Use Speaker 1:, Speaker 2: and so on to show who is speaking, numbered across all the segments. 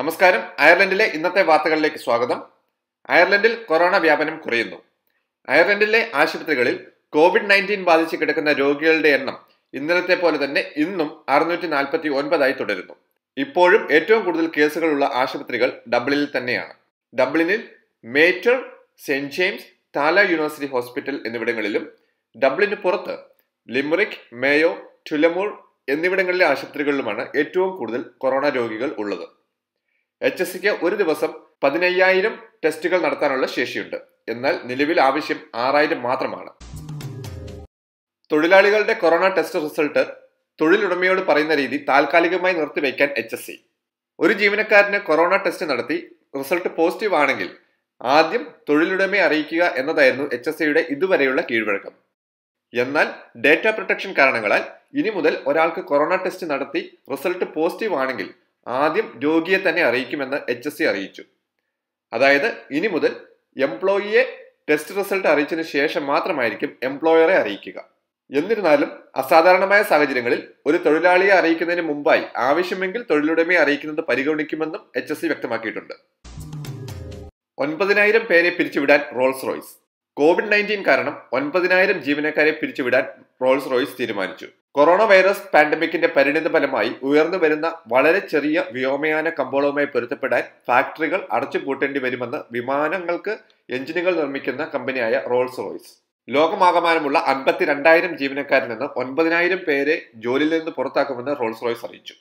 Speaker 1: നമസ്കാരം അയർലൻഡിലെ ഇന്നത്തെ വാർത്തകളിലേക്ക് സ്വാഗതം അയർലൻഡിൽ കൊറോണ വ്യാപനം കുറയുന്നു അയർലൻഡിലെ ആശുപത്രികളിൽ കോവിഡ് നയൻറ്റീൻ ബാധിച്ച് കിടക്കുന്ന രോഗികളുടെ എണ്ണം ഇന്നലത്തെ പോലെ തന്നെ ഇന്നും അറുന്നൂറ്റി നാൽപ്പത്തി ഒൻപതായി തുടരുന്നു ഇപ്പോഴും ഏറ്റവും കൂടുതൽ കേസുകളുള്ള ആശുപത്രികൾ ഡബ്ലിനിൽ തന്നെയാണ് ഡബ്ലിനിൽ Mater Saint James Tallaght university hospital എന്നിവിടങ്ങളിലും ഡബ്ലിന് പുറത്ത് ലിമറിക് മേയോ ടുലമൂർ എന്നിവിടങ്ങളിലെ ആശുപത്രികളിലുമാണ് ഏറ്റവും കൂടുതൽ കൊറോണ രോഗികൾ ഉള്ളത് എച്ച് എസ് സിക്ക് ഒരു ദിവസം പതിനയ്യായിരം ടെസ്റ്റുകൾ നടത്താനുള്ള ശേഷിയുണ്ട് എന്നാൽ നിലവിൽ ആവശ്യം ആറായിരം മാത്രമാണ് തൊഴിലാളികളുടെ കൊറോണ ടെസ്റ്റ് റിസൾട്ട് തൊഴിലുടമയോട് പറയുന്ന രീതി താൽക്കാലികമായി നിർത്തിവെക്കാൻ എച്ച് എസ് സി ഒരു ജീവനക്കാരന് കൊറോണ ടെസ്റ്റ് നടത്തി റിസൾട്ട് പോസിറ്റീവ് ആണെങ്കിൽ ആദ്യം തൊഴിലുടമയെ അറിയിക്കുക എന്നതായിരുന്നു എച്ച് എസ് സിയുടെ ഇതുവരെയുള്ള കീഴ്വഴക്കം എന്നാൽ ഡേറ്റ പ്രൊട്ടക്ഷൻ കാരണങ്ങളാൽ ഇനി മുതൽ ഒരാൾക്ക് കൊറോണ ടെസ്റ്റ് നടത്തി റിസൾട്ട് പോസിറ്റീവ് ആണെങ്കിൽ ആദ്യം രോഗിയെ തന്നെ അറിയിക്കുമെന്ന് എച്ച് എസ് സി അറിയിച്ചു അതായത് ഇനി മുതൽ എംപ്ലോയിയെ ടെസ്റ്റ് റിസൾട്ട് അറിയിച്ചതിന് ശേഷം മാത്രമായിരിക്കും എംപ്ലോയറെ അറിയിക്കുക എന്നിരുന്നാലും അസാധാരണമായ സാഹചര്യങ്ങളിൽ ഒരു തൊഴിലാളിയെ അറിയിക്കുന്നതിന് മുമ്പായി ആവശ്യമെങ്കിൽ തൊഴിലുടമയെ അറിയിക്കുന്നത് പരിഗണിക്കുമെന്നും എച്ച് എസ് സി വ്യക്തമാക്കിയിട്ടുണ്ട് ഒൻപതിനായിരം പേരെ പിരിച്ചുവിടാൻ റോൾസ് റോയ്സ് കോവിഡ് നയൻറ്റീൻ കാരണം ഒൻപതിനായിരം ജീവനക്കാരെ പിരിച്ചുവിടാൻ റോൾസ് റോയ്സ് തീരുമാനിച്ചു കൊറോണ വൈറസ് പാൻഡമിക്കിന്റെ പരിണിത ഫലമായി ഉയർന്നു വരുന്ന വളരെ ചെറിയ വ്യോമയാന കമ്പോളവുമായി പൊരുത്തപ്പെടാൻ ഫാക്ടറികൾ അടച്ചുപൂട്ടേണ്ടി വരുമെന്ന് വിമാനങ്ങൾക്ക് എഞ്ചിനുകൾ നിർമ്മിക്കുന്ന കമ്പനിയായ റോൾസ് റോയ്സ് ലോകമാകമാനമുള്ള അൻപത്തിരണ്ടായിരം ജീവനക്കാരിൽ നിന്ന് ഒൻപതിനായിരം പേരെ ജോലിയിൽ നിന്ന് പുറത്താക്കുമെന്ന് റോൾസ് റോയ്സ് അറിയിച്ചു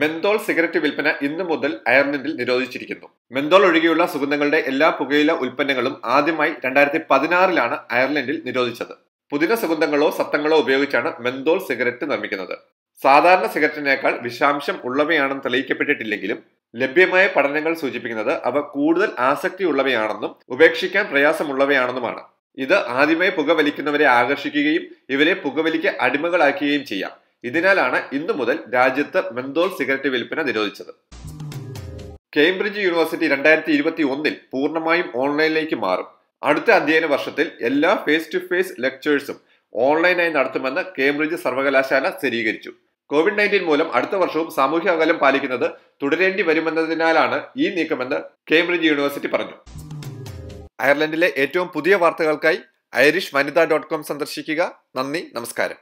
Speaker 1: മെന്തോൾ സിഗരറ്റ് വിൽപ്പന ഇന്നു മുതൽ അയർലൻഡിൽ നിരോധിച്ചിരിക്കുന്നു മെന്തോൾ ഒഴികെയുള്ള സുഗന്ധങ്ങളുടെ എല്ലാ പുകയില ഉൽപ്പന്നങ്ങളും ആദ്യമായി രണ്ടായിരത്തി പതിനാറിലാണ് അയർലൻഡിൽ നിരോധിച്ചത് പുതിന സുഗന്ധങ്ങളോ സത്തങ്ങളോ ഉപയോഗിച്ചാണ് മെന്തോൾ സിഗരറ്റ് നിർമ്മിക്കുന്നത് സാധാരണ സിഗരറ്റിനേക്കാൾ വിഷാംശം ഉള്ളവയാണെന്ന് തെളിയിക്കപ്പെട്ടിട്ടില്ലെങ്കിലും ലഭ്യമായ പഠനങ്ങൾ സൂചിപ്പിക്കുന്നത് അവ കൂടുതൽ ആസക്തിയുള്ളവയാണെന്നും ഉപേക്ഷിക്കാൻ പ്രയാസമുള്ളവയാണെന്നുമാണ് ഇത് ആദ്യമായി പുകവലിക്കുന്നവരെ ആകർഷിക്കുകയും ഇവരെ പുകവലിക്ക് അടിമകളാക്കുകയും ചെയ്യാം ഇതിനാലാണ് ഇന്നു മുതൽ രാജ്യത്ത് മെന്തോൾ സിഗരറ്റ് വിൽപ്പന നിരോധിച്ചത് കേംബ്രിഡ്ജ് യൂണിവേഴ്സിറ്റി രണ്ടായിരത്തി ഇരുപത്തി ഒന്നിൽ പൂർണ്ണമായും ഓൺലൈനിലേക്ക് മാറും അടുത്ത അധ്യയന വർഷത്തിൽ എല്ലാ ഫേസ് ടു ഫേസ് ലെക്ചേഴ്സും ഓൺലൈനായി നടത്തുമെന്ന് കേംബ്രിഡ്ജ് സർവകലാശാല സ്ഥിരീകരിച്ചു കോവിഡ് നയൻറ്റീൻ മൂലം അടുത്ത വർഷവും സാമൂഹ്യ അകലം പാലിക്കുന്നത് തുടരേണ്ടി വരുമെന്നതിനാലാണ് ഈ നീക്കമെന്ന് കേംബ്രിഡ്ജ് യൂണിവേഴ്സിറ്റി പറഞ്ഞു അയർലൻഡിലെ ഏറ്റവും പുതിയ വാർത്തകൾക്കായി ഐറിഷ് വനിത ഡോട്ട് കോം സന്ദർശിക്കുക നന്ദി നമസ്കാരം